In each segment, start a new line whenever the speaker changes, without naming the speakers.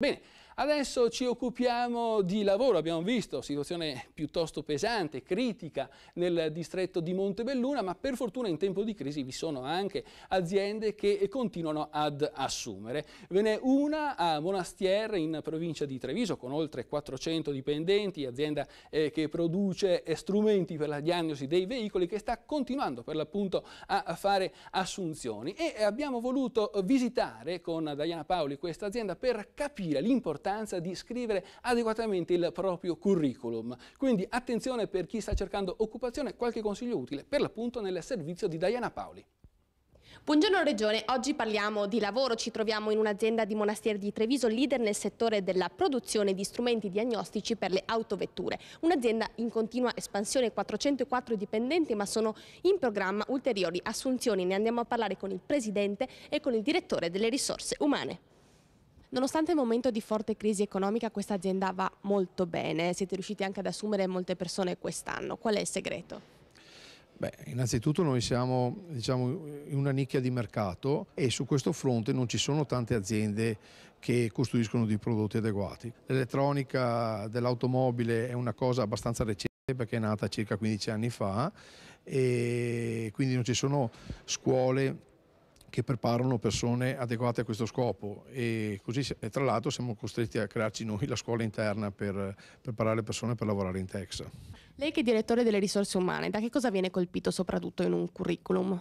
Bene. Adesso ci occupiamo di lavoro, abbiamo visto situazione piuttosto pesante, critica nel distretto di Montebelluna, ma per fortuna in tempo di crisi vi sono anche aziende che continuano ad assumere. Ve n'è una a Monastier in provincia di Treviso con oltre 400 dipendenti, azienda eh, che produce eh, strumenti per la diagnosi dei veicoli che sta continuando per l'appunto a fare assunzioni e abbiamo voluto visitare con Diana Paoli questa azienda per capire l'importanza l'importanza di scrivere adeguatamente il proprio curriculum. Quindi attenzione per chi sta cercando occupazione, qualche consiglio utile per l'appunto nel servizio di Diana Paoli.
Buongiorno Regione, oggi parliamo di lavoro, ci troviamo in un'azienda di Monastieri di Treviso, leader nel settore della produzione di strumenti diagnostici per le autovetture. Un'azienda in continua espansione, 404 dipendenti, ma sono in programma ulteriori assunzioni. Ne andiamo a parlare con il Presidente e con il Direttore delle Risorse Umane. Nonostante il momento di forte crisi economica, questa azienda va molto bene. Siete riusciti anche ad assumere molte persone quest'anno. Qual è il segreto?
Beh, innanzitutto noi siamo diciamo, in una nicchia di mercato e su questo fronte non ci sono tante aziende che costruiscono dei prodotti adeguati. L'elettronica dell'automobile è una cosa abbastanza recente perché è nata circa 15 anni fa e quindi non ci sono scuole che preparano persone adeguate a questo scopo e così e tra l'altro siamo costretti a crearci noi la scuola interna per preparare le persone per lavorare in Texas.
Lei che è direttore delle risorse umane, da che cosa viene colpito soprattutto in un curriculum?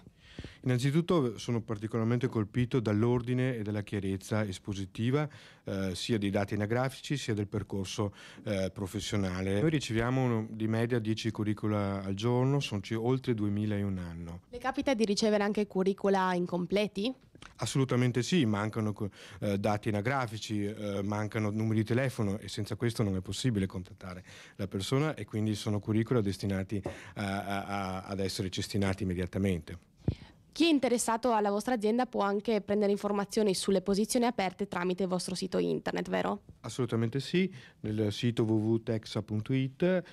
Innanzitutto eh, sono particolarmente colpito dall'ordine e dalla chiarezza espositiva eh, sia dei dati anagrafici sia del percorso eh, professionale. Noi riceviamo uno, di media 10 curricula al giorno, sono oltre 2000 in un anno.
Le capita di ricevere anche curricula incompleti?
Assolutamente sì, mancano eh, dati anagrafici, eh, mancano numeri di telefono e senza questo non è possibile contattare la persona e quindi sono curricula destinati a, a, a, ad essere cestinati immediatamente.
Chi è interessato alla vostra azienda può anche prendere informazioni sulle posizioni aperte tramite il vostro sito internet, vero?
Assolutamente sì, nel sito www.texa.it eh,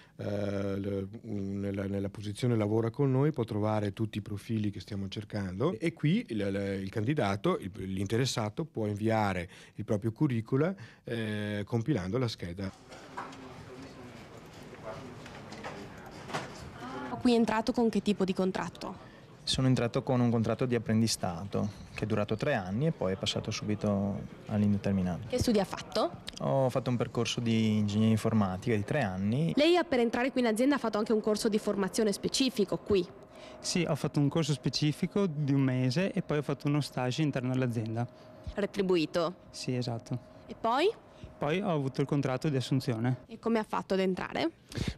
mm, nella, nella, posizione lavora con noi può trovare tutti i profili che stiamo cercando e qui il, il candidato, il, l'interessato può inviare il proprio curriculum eh, compilando la scheda.
qui entrato con che tipo di contratto?
Sono entrato con un contratto di apprendistato che è durato tre anni e poi è passato subito all'indeterminato.
Che studi ha fatto?
Ho fatto un percorso di ingegneria informatica di tre anni.
Lei per entrare qui in azienda ha fatto anche un corso di formazione specifico qui?
Sì, ho fatto un corso specifico di un mese e poi ho fatto uno stage interno all'azienda.
Retribuito?
Sì, esatto. E poi? poi ho avuto il contratto di assunzione.
E come ha fatto ad entrare?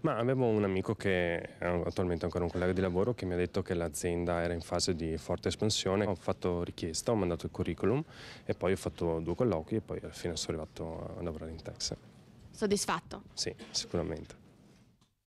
Ma avevo un amico che è attualmente ancora un collega di lavoro che mi ha detto che l'azienda era in fase di forte espansione. Ho fatto richiesta, ho mandato il curriculum e poi ho fatto due colloqui e poi alla fine sono arrivato a lavorare in Texas.
Soddisfatto?
Sì, sicuramente.